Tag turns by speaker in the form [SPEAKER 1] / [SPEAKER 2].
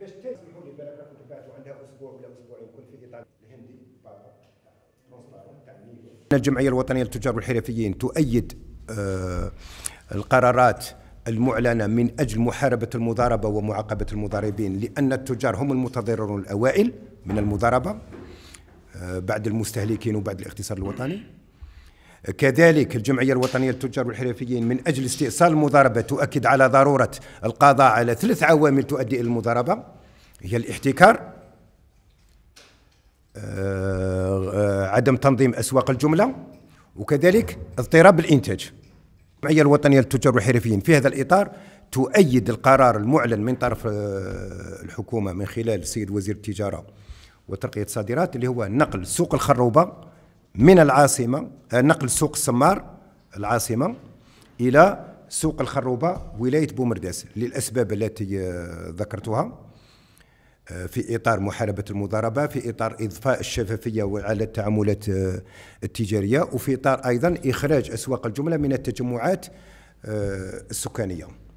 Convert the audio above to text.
[SPEAKER 1] باش تسمحوا لي بالك كنت عندها اسبوع ولا اسبوعين كنت في ايطاليا الهندي الجمعية الوطنية للتجار والحرفيين تؤيد آه، القرارات المعلنة من أجل محاربة المضاربة ومعاقبة المضاربين لأن التجار هم المتضررون الأوائل من المضاربة آه، بعد المستهلكين وبعد الاقتصاد الوطني كذلك الجمعية الوطنية للتجار والحرفيين من أجل استئصال المضاربة تؤكد على ضرورة القضاء على ثلاث عوامل تؤدي إلى المضاربة هي الاحتكار آه، آه، عدم تنظيم أسواق الجملة وكذلك اضطراب الإنتاج الجمعية الوطنية للتجار والحرفيين في هذا الإطار تؤيد القرار المعلن من طرف آه، الحكومة من خلال السيد وزير التجارة وترقية الصادرات اللي هو نقل سوق الخروبة من العاصمة آه، نقل سوق السمار العاصمة إلى سوق الخروبة ولاية بومرداس للأسباب التي آه، ذكرتها آه، في إطار محاربة المضاربة في إطار إضفاء الشفافية على التعاملات التجارية وفي إطار أيضا إخراج أسواق الجملة من التجمعات السكانية